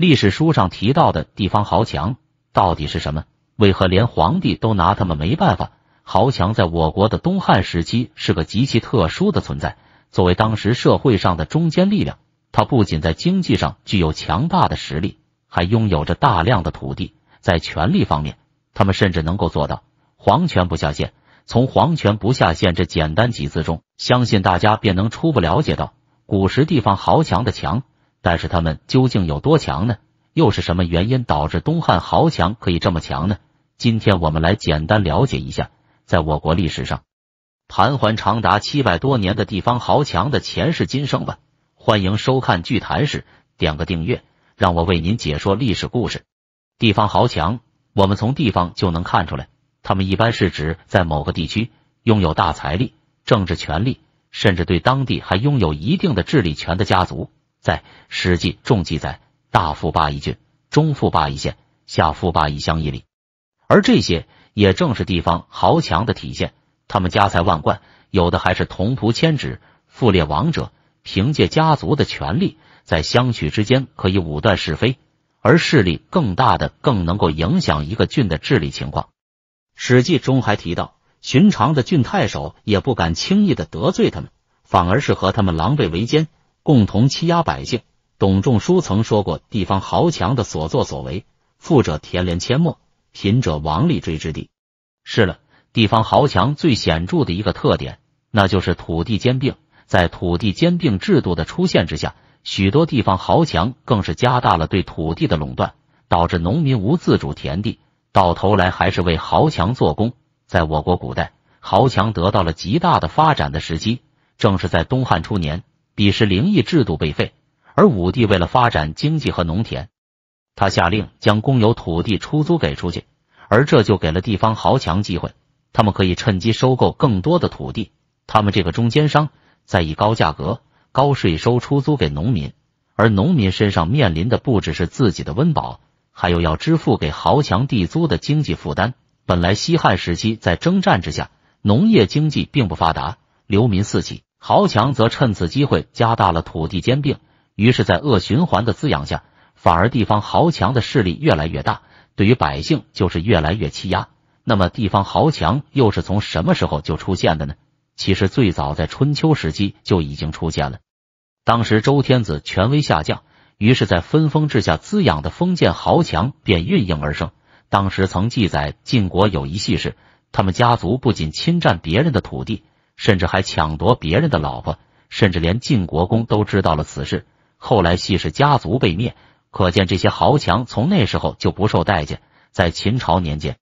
历史书上提到的地方豪强到底是什么？为何连皇帝都拿他们没办法？豪强在我国的东汉时期是个极其特殊的存在。作为当时社会上的中坚力量，他不仅在经济上具有强大的实力，还拥有着大量的土地。在权力方面，他们甚至能够做到皇权不下线。从“皇权不下线”这简单几字中，相信大家便能初步了解到古时地方豪强的强。但是他们究竟有多强呢？又是什么原因导致东汉豪强可以这么强呢？今天我们来简单了解一下，在我国历史上盘桓长达七百多年的地方豪强的前世今生吧。欢迎收看《剧谈史》，点个订阅，让我为您解说历史故事。地方豪强，我们从地方就能看出来，他们一般是指在某个地区拥有大财力、政治权力，甚至对当地还拥有一定的治理权的家族。在《史记》中记载，大富霸一郡，中富霸一县，下富霸一乡一里。而这些也正是地方豪强的体现。他们家财万贯，有的还是同仆千指、富列王者。凭借家族的权力，在乡曲之间可以武断是非，而势力更大的，更能够影响一个郡的治理情况。《史记》中还提到，寻常的郡太守也不敢轻易的得罪他们，反而是和他们狼狈为奸。共同欺压百姓。董仲舒曾说过：“地方豪强的所作所为，富者田连阡陌，贫者王立锥之地。”是了，地方豪强最显著的一个特点，那就是土地兼并。在土地兼并制度的出现之下，许多地方豪强更是加大了对土地的垄断，导致农民无自主田地，到头来还是为豪强做工。在我国古代，豪强得到了极大的发展的时机，正是在东汉初年。彼时灵异制度被废，而武帝为了发展经济和农田，他下令将公有土地出租给出去，而这就给了地方豪强机会，他们可以趁机收购更多的土地，他们这个中间商再以高价格、高税收出租给农民，而农民身上面临的不只是自己的温饱，还有要支付给豪强地租的经济负担。本来西汉时期在征战之下，农业经济并不发达，流民四起。豪强则趁此机会加大了土地兼并，于是，在恶循环的滋养下，反而地方豪强的势力越来越大，对于百姓就是越来越欺压。那么，地方豪强又是从什么时候就出现的呢？其实，最早在春秋时期就已经出现了。当时，周天子权威下降，于是，在分封制下滋养的封建豪强便应而生。当时曾记载，晋国有一系氏，他们家族不仅侵占别人的土地。甚至还抢夺别人的老婆，甚至连晋国公都知道了此事。后来，戏氏家族被灭，可见这些豪强从那时候就不受待见。在秦朝年间，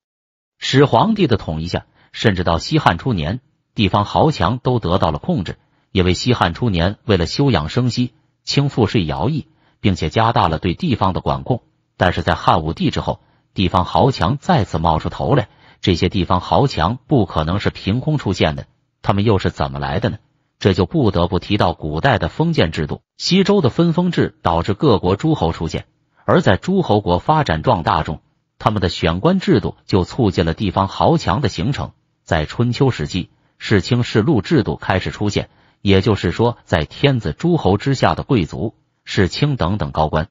始皇帝的统一下，甚至到西汉初年，地方豪强都得到了控制。因为西汉初年为了休养生息，轻赋税、徭役，并且加大了对地方的管控。但是在汉武帝之后，地方豪强再次冒出头来。这些地方豪强不可能是凭空出现的。他们又是怎么来的呢？这就不得不提到古代的封建制度。西周的分封制导致各国诸侯出现，而在诸侯国发展壮大中，他们的选官制度就促进了地方豪强的形成。在春秋时期，世卿世禄制度开始出现，也就是说，在天子诸侯之下的贵族世卿等等高官，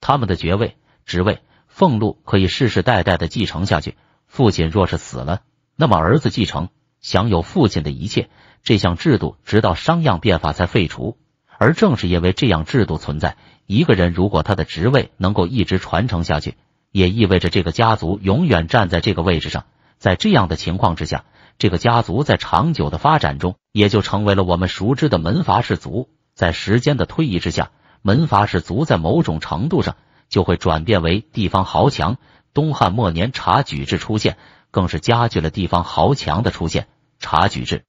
他们的爵位、职位、俸禄可以世世代代的继承下去。父亲若是死了，那么儿子继承。享有父亲的一切，这项制度直到商鞅变法才废除。而正是因为这样制度存在，一个人如果他的职位能够一直传承下去，也意味着这个家族永远站在这个位置上。在这样的情况之下，这个家族在长久的发展中，也就成为了我们熟知的门阀士族。在时间的推移之下，门阀士族在某种程度上就会转变为地方豪强。东汉末年，察举制出现。更是加剧了地方豪强的出现。察举制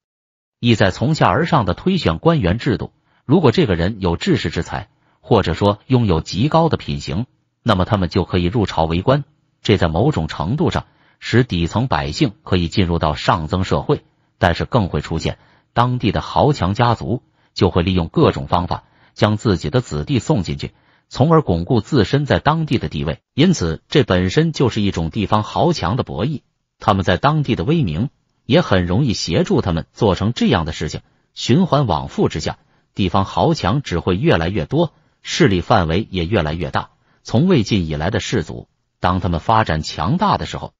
意在从下而上的推选官员制度，如果这个人有治世之才，或者说拥有极高的品行，那么他们就可以入朝为官。这在某种程度上使底层百姓可以进入到上层社会，但是更会出现当地的豪强家族就会利用各种方法将自己的子弟送进去，从而巩固自身在当地的地位。因此，这本身就是一种地方豪强的博弈。他们在当地的威名也很容易协助他们做成这样的事情，循环往复之下，地方豪强只会越来越多，势力范围也越来越大。从魏晋以来的士族，当他们发展强大的时候，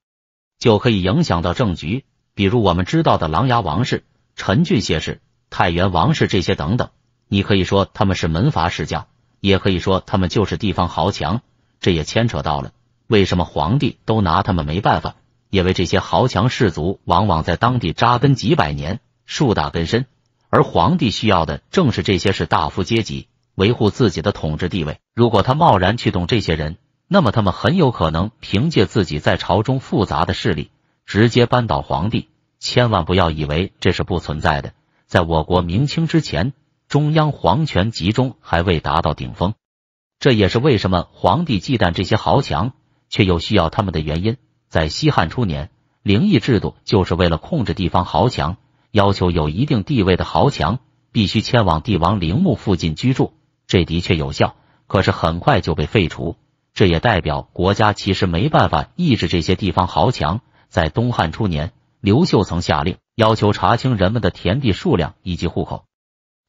就可以影响到政局。比如我们知道的琅琊王氏、陈俊谢氏、太原王氏这些等等，你可以说他们是门阀世家，也可以说他们就是地方豪强。这也牵扯到了为什么皇帝都拿他们没办法。因为这些豪强士族往往在当地扎根几百年，树大根深，而皇帝需要的正是这些士大夫阶级维护自己的统治地位。如果他贸然去动这些人，那么他们很有可能凭借自己在朝中复杂的势力，直接扳倒皇帝。千万不要以为这是不存在的，在我国明清之前，中央皇权集中还未达到顶峰，这也是为什么皇帝忌惮这些豪强，却又需要他们的原因。在西汉初年，灵异制度就是为了控制地方豪强，要求有一定地位的豪强必须迁往帝王陵墓附近居住。这的确有效，可是很快就被废除。这也代表国家其实没办法抑制这些地方豪强。在东汉初年，刘秀曾下令要求查清人们的田地数量以及户口。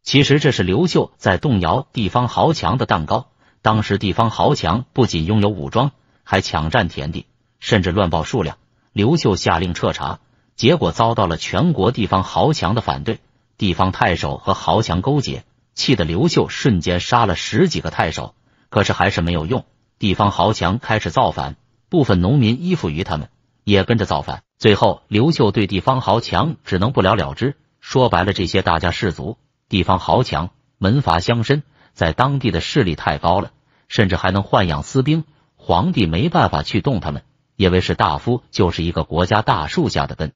其实这是刘秀在动摇地方豪强的蛋糕。当时地方豪强不仅拥有武装，还抢占田地。甚至乱报数量，刘秀下令彻查，结果遭到了全国地方豪强的反对，地方太守和豪强勾结，气得刘秀瞬间杀了十几个太守，可是还是没有用，地方豪强开始造反，部分农民依附于他们，也跟着造反，最后刘秀对地方豪强只能不了了之。说白了，这些大家士族、地方豪强、门阀乡绅在当地的势力太高了，甚至还能豢养私兵，皇帝没办法去动他们。因为是大夫，就是一个国家大树下的根，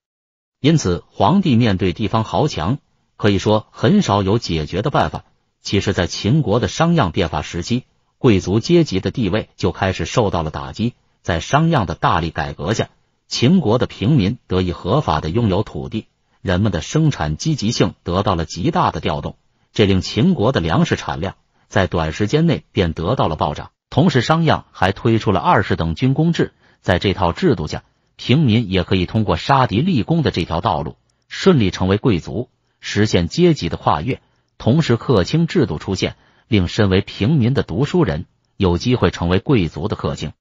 因此皇帝面对地方豪强，可以说很少有解决的办法。其实，在秦国的商鞅变法时期，贵族阶级的地位就开始受到了打击。在商鞅的大力改革下，秦国的平民得以合法的拥有土地，人们的生产积极性得到了极大的调动，这令秦国的粮食产量在短时间内便得到了暴涨。同时，商鞅还推出了二十等军功制。在这套制度下，平民也可以通过杀敌立功的这条道路，顺利成为贵族，实现阶级的跨越。同时，客卿制度出现，令身为平民的读书人有机会成为贵族的客卿。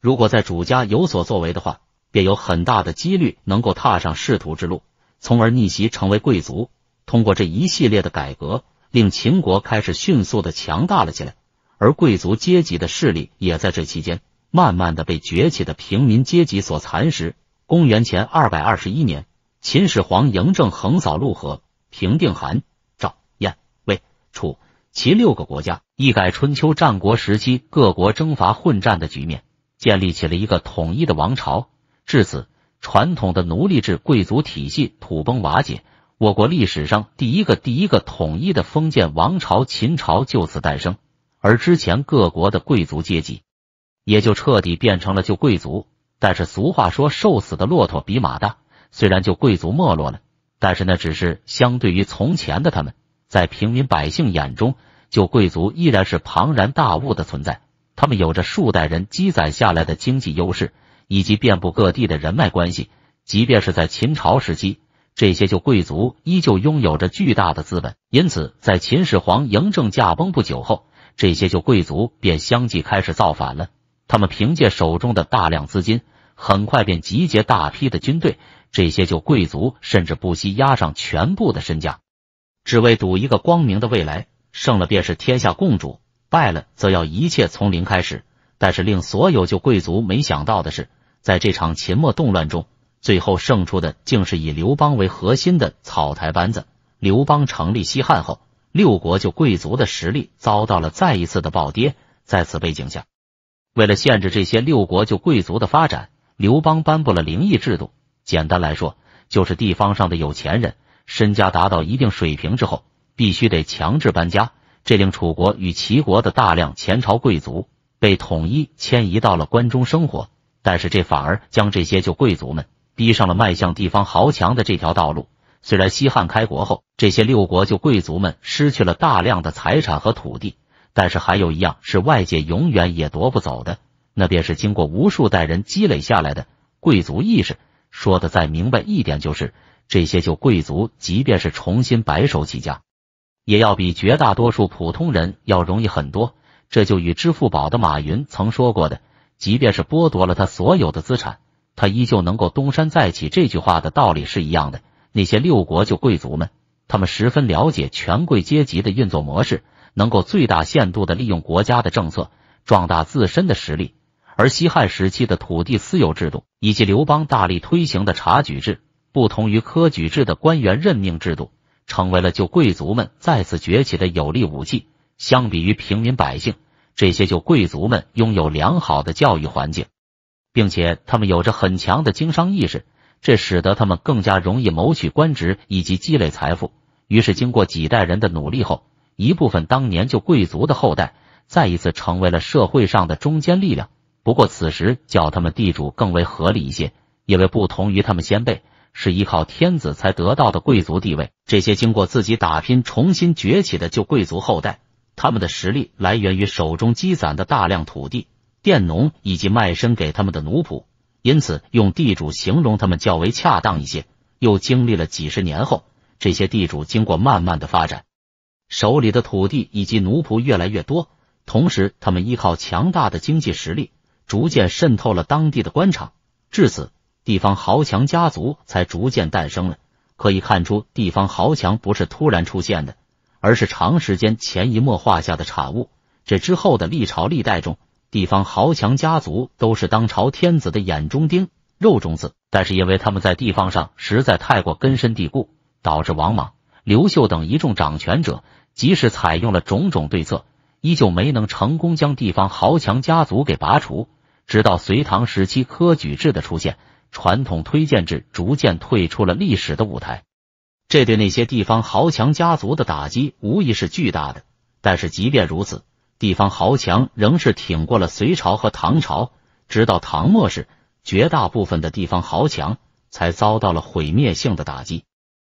如果在主家有所作为的话，便有很大的几率能够踏上仕途之路，从而逆袭成为贵族。通过这一系列的改革，令秦国开始迅速的强大了起来，而贵族阶级的势力也在这期间。慢慢的被崛起的平民阶级所蚕食。公元前二百二十一年，秦始皇嬴政横扫陆河，平定韩、赵、燕、魏、楚，其六个国家，一改春秋战国时期各国征伐混战的局面，建立起了一个统一的王朝。至此，传统的奴隶制贵族体系土崩瓦解，我国历史上第一个第一个统一的封建王朝秦朝就此诞生。而之前各国的贵族阶级。也就彻底变成了旧贵族，但是俗话说“瘦死的骆驼比马大”，虽然旧贵族没落了，但是那只是相对于从前的他们，在平民百姓眼中，旧贵族依然是庞然大物的存在。他们有着数代人积攒下来的经济优势，以及遍布各地的人脉关系，即便是在秦朝时期，这些旧贵族依旧拥有着巨大的资本。因此，在秦始皇嬴政驾崩不久后，这些旧贵族便相继开始造反了。他们凭借手中的大量资金，很快便集结大批的军队。这些旧贵族甚至不惜押上全部的身家，只为赌一个光明的未来。胜了便是天下共主，败了则要一切从零开始。但是令所有旧贵族没想到的是，在这场秦末动乱中，最后胜出的竟是以刘邦为核心的草台班子。刘邦成立西汉后，六国旧贵族的实力遭到了再一次的暴跌。在此背景下，为了限制这些六国旧贵族的发展，刘邦颁布了灵异制度。简单来说，就是地方上的有钱人身家达到一定水平之后，必须得强制搬家。这令楚国与齐国的大量前朝贵族被统一迁移到了关中生活，但是这反而将这些旧贵族们逼上了迈向地方豪强的这条道路。虽然西汉开国后，这些六国旧贵族们失去了大量的财产和土地。但是还有一样是外界永远也夺不走的，那便是经过无数代人积累下来的贵族意识。说的再明白一点，就是这些旧贵族，即便是重新白手起家，也要比绝大多数普通人要容易很多。这就与支付宝的马云曾说过的“即便是剥夺了他所有的资产，他依旧能够东山再起”这句话的道理是一样的。那些六国旧贵族们，他们十分了解权贵阶级的运作模式。能够最大限度地利用国家的政策，壮大自身的实力。而西汉时期的土地私有制度，以及刘邦大力推行的察举制，不同于科举制的官员任命制度，成为了旧贵族们再次崛起的有力武器。相比于平民百姓，这些旧贵族们拥有良好的教育环境，并且他们有着很强的经商意识，这使得他们更加容易谋取官职以及积累财富。于是，经过几代人的努力后，一部分当年就贵族的后代，再一次成为了社会上的中坚力量。不过此时叫他们地主更为合理一些，因为不同于他们先辈是依靠天子才得到的贵族地位，这些经过自己打拼重新崛起的旧贵族后代，他们的实力来源于手中积攒的大量土地、佃农以及卖身给他们的奴仆，因此用地主形容他们较为恰当一些。又经历了几十年后，这些地主经过慢慢的发展。手里的土地以及奴仆越来越多，同时他们依靠强大的经济实力，逐渐渗透了当地的官场。至此，地方豪强家族才逐渐诞生了。可以看出，地方豪强不是突然出现的，而是长时间潜移默化下的产物。这之后的历朝历代中，地方豪强家族都是当朝天子的眼中钉、肉中刺。但是因为他们在地方上实在太过根深蒂固，导致王莽、刘秀等一众掌权者。即使采用了种种对策，依旧没能成功将地方豪强家族给拔除。直到隋唐时期科举制的出现，传统推荐制逐渐退出了历史的舞台。这对那些地方豪强家族的打击无疑是巨大的。但是，即便如此，地方豪强仍是挺过了隋朝和唐朝，直到唐末时，绝大部分的地方豪强才遭到了毁灭性的打击。